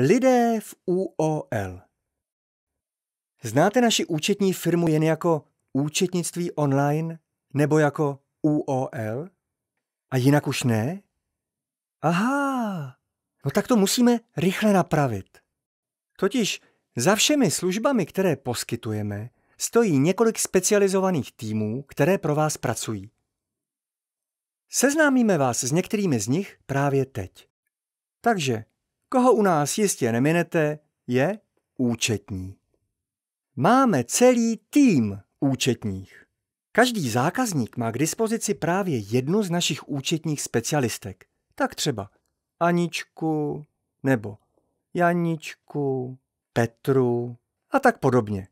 Lidé v UOL. Znáte naši účetní firmu jen jako účetnictví online nebo jako UOL? A jinak už ne? Aha, no tak to musíme rychle napravit. Totiž za všemi službami, které poskytujeme, stojí několik specializovaných týmů, které pro vás pracují. Seznámíme vás s některými z nich právě teď. Takže koho u nás jistě neminete, je účetní. Máme celý tým účetních. Každý zákazník má k dispozici právě jednu z našich účetních specialistek. Tak třeba Aničku nebo Janičku, Petru a tak podobně.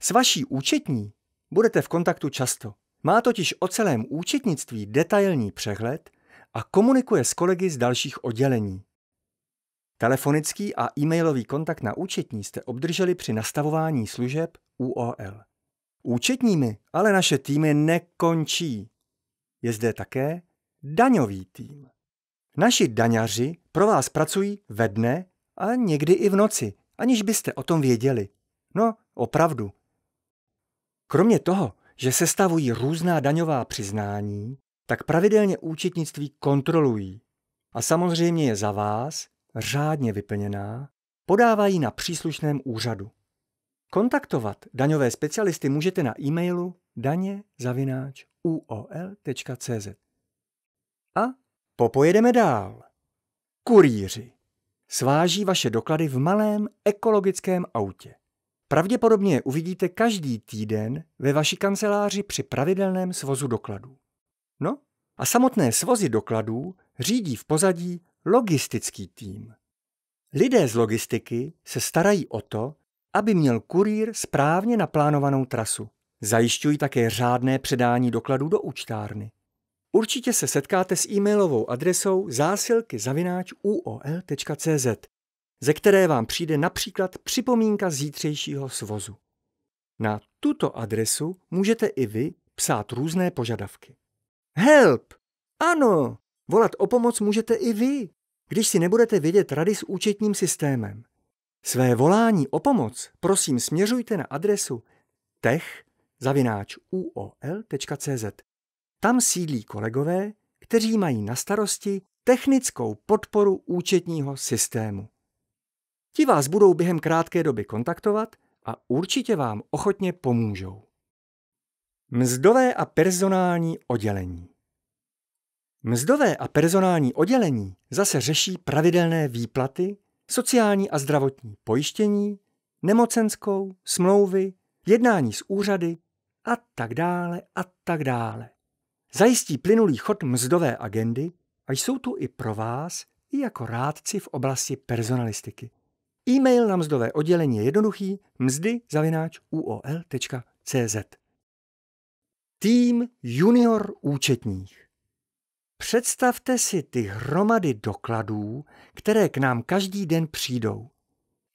S vaší účetní budete v kontaktu často. Má totiž o celém účetnictví detailní přehled a komunikuje s kolegy z dalších oddělení. Telefonický a e-mailový kontakt na účetní jste obdrželi při nastavování služeb UOL. Účetními ale naše týmy nekončí. Je zde také daňový tým. Naši daňaři pro vás pracují ve dne a někdy i v noci, aniž byste o tom věděli. No, opravdu. Kromě toho, že sestavují různá daňová přiznání, tak pravidelně účetnictví kontrolují. A samozřejmě je za vás řádně vyplněná, podávají na příslušném úřadu. Kontaktovat daňové specialisty můžete na e-mailu daně-uol.cz. A popojedeme dál. Kurýři sváží vaše doklady v malém ekologickém autě. Pravděpodobně je uvidíte každý týden ve vaší kanceláři při pravidelném svozu dokladů. No a samotné svozy dokladů řídí v pozadí logistický tým. Lidé z logistiky se starají o to, aby měl kurýr správně naplánovanou trasu. Zajišťují také řádné předání dokladů do účtárny. Určitě se setkáte s e-mailovou adresou zásilky ze které vám přijde například připomínka zítřejšího svozu. Na tuto adresu můžete i vy psát různé požadavky. Help! Ano, Volat o pomoc můžete i vy, když si nebudete vědět rady s účetním systémem. Své volání o pomoc prosím směřujte na adresu tech.uol.cz. Tam sídlí kolegové, kteří mají na starosti technickou podporu účetního systému. Ti vás budou během krátké doby kontaktovat a určitě vám ochotně pomůžou. Mzdové a personální oddělení Mzdové a personální oddělení zase řeší pravidelné výplaty, sociální a zdravotní pojištění, nemocenskou, smlouvy, jednání s úřady a tak dále a tak dále. Zajistí plynulý chod mzdové agendy a jsou tu i pro vás, i jako rádci v oblasti personalistiky. E-mail na mzdové oddělení je jednoduchý mzdy-uol.cz Tým junior účetních Představte si ty hromady dokladů, které k nám každý den přijdou.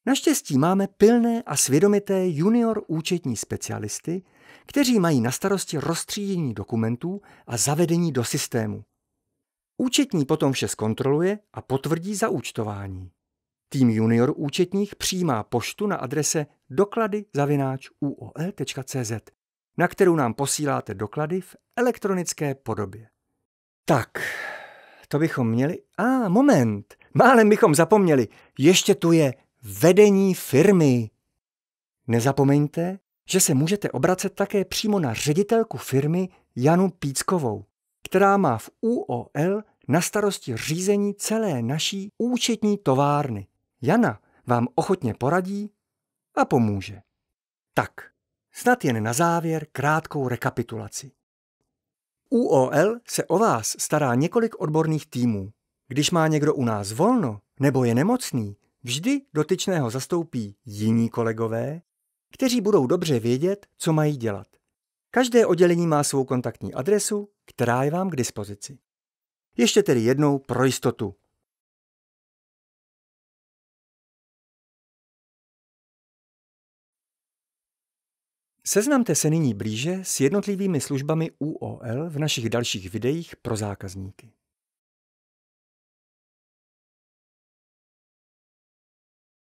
Naštěstí máme pilné a svědomité junior účetní specialisty, kteří mají na starosti rozstřídění dokumentů a zavedení do systému. Účetní potom vše zkontroluje a potvrdí zaúčtování. Tým junior účetních přijímá poštu na adrese doklady-uol.cz, na kterou nám posíláte doklady v elektronické podobě. Tak, to bychom měli... A, ah, moment, málem bychom zapomněli. Ještě tu je vedení firmy. Nezapomeňte, že se můžete obracet také přímo na ředitelku firmy Janu Píckovou, která má v UOL na starosti řízení celé naší účetní továrny. Jana vám ochotně poradí a pomůže. Tak, snad jen na závěr krátkou rekapitulaci. UOL se o vás stará několik odborných týmů. Když má někdo u nás volno nebo je nemocný, vždy dotyčného zastoupí jiní kolegové, kteří budou dobře vědět, co mají dělat. Každé oddělení má svou kontaktní adresu, která je vám k dispozici. Ještě tedy jednou pro jistotu. Seznamte se nyní blíže s jednotlivými službami UOL v našich dalších videích pro zákazníky.